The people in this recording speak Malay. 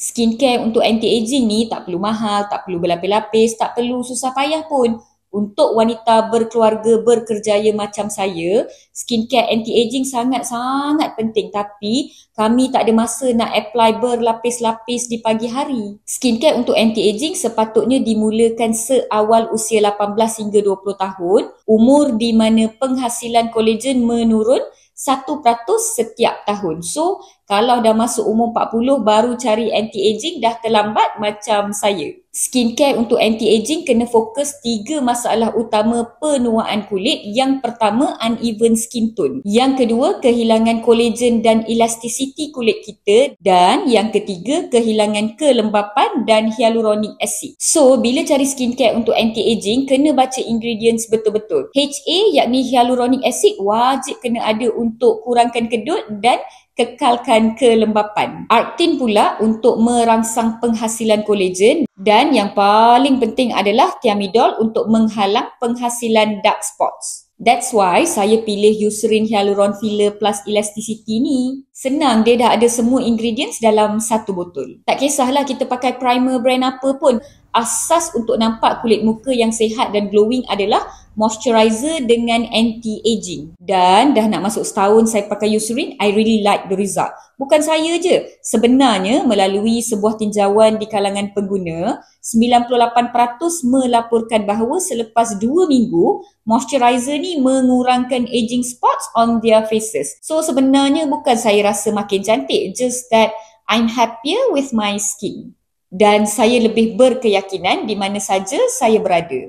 skincare untuk anti-aging ni tak perlu mahal, tak perlu berlapis-lapis, tak perlu susah payah pun. Untuk wanita berkeluarga berkerjaya macam saya, skincare anti-aging sangat-sangat penting tapi kami tak ada masa nak apply berlapis-lapis di pagi hari. Skincare untuk anti-aging sepatutnya dimulakan seawal usia 18 hingga 20 tahun, umur di mana penghasilan kolagen menurun 1% setiap tahun. So, kalau dah masuk umur 40 baru cari anti-aging dah terlambat macam saya skincare untuk anti aging kena fokus tiga masalah utama penuaan kulit. Yang pertama uneven skin tone. Yang kedua kehilangan kolagen dan elasticity kulit kita dan yang ketiga kehilangan kelembapan dan hyaluronic acid. So bila cari skincare untuk anti aging kena baca ingredients betul-betul. HA yakni hyaluronic acid wajib kena ada untuk kurangkan kedut dan kekalkan kelembapan. Actin pula untuk merangsang penghasilan kolagen dan yang paling penting adalah Thiamidol untuk menghalang penghasilan dark spots. That's why saya pilih Eucerin Hyaluron Filler Plus Elasticity ni. Senang dia dah ada semua ingredients dalam satu botol. Tak kisahlah kita pakai primer brand apa pun, asas untuk nampak kulit muka yang sehat dan glowing adalah moisturizer dengan anti aging dan dah nak masuk setahun saya pakai Eucerin I really like the result bukan saya je sebenarnya melalui sebuah tinjauan di kalangan pengguna 98% melaporkan bahawa selepas 2 minggu moisturizer ni mengurangkan aging spots on their faces so sebenarnya bukan saya rasa makin cantik just that I'm happier with my skin dan saya lebih berkeyakinan di mana saja saya berada